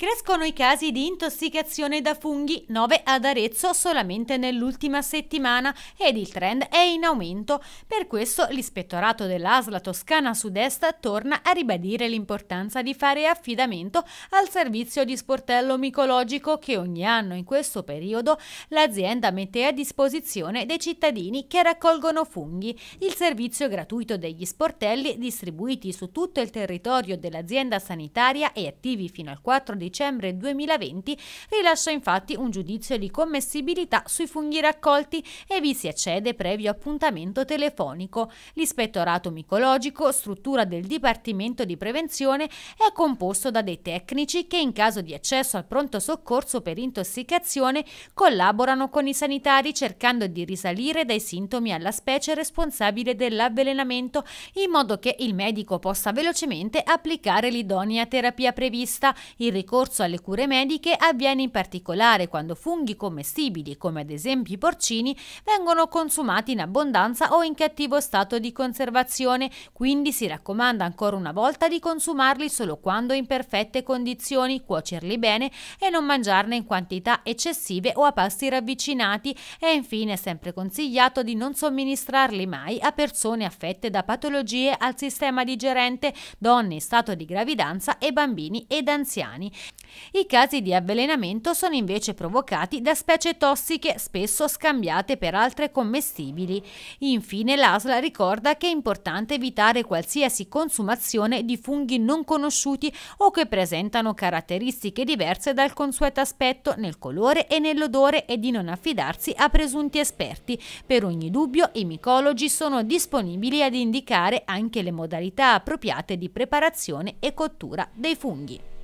Crescono i casi di intossicazione da funghi, 9 ad Arezzo solamente nell'ultima settimana ed il trend è in aumento. Per questo l'ispettorato dell'ASLA Toscana Sud-Est torna a ribadire l'importanza di fare affidamento al servizio di sportello micologico che ogni anno in questo periodo l'azienda mette a disposizione dei cittadini che raccolgono funghi. Il servizio gratuito degli sportelli distribuiti su tutto il territorio dell'azienda sanitaria e attivi fino al 4 di dicembre 2020 rilascia infatti un giudizio di commessibilità sui funghi raccolti e vi si accede previo appuntamento telefonico. L'ispettorato micologico, struttura del Dipartimento di Prevenzione, è composto da dei tecnici che in caso di accesso al pronto soccorso per intossicazione collaborano con i sanitari cercando di risalire dai sintomi alla specie responsabile dell'avvelenamento in modo che il medico possa velocemente applicare l'idonea terapia prevista. Il ricorso ricorso alle cure mediche avviene in particolare quando funghi commestibili, come ad esempio i porcini, vengono consumati in abbondanza o in cattivo stato di conservazione, quindi si raccomanda ancora una volta di consumarli solo quando in perfette condizioni, cuocerli bene e non mangiarne in quantità eccessive o a pasti ravvicinati e infine è sempre consigliato di non somministrarli mai a persone affette da patologie al sistema digerente, donne in stato di gravidanza e bambini ed anziani. I casi di avvelenamento sono invece provocati da specie tossiche spesso scambiate per altre commestibili. Infine l'ASLA ricorda che è importante evitare qualsiasi consumazione di funghi non conosciuti o che presentano caratteristiche diverse dal consueto aspetto nel colore e nell'odore e di non affidarsi a presunti esperti. Per ogni dubbio i micologi sono disponibili ad indicare anche le modalità appropriate di preparazione e cottura dei funghi.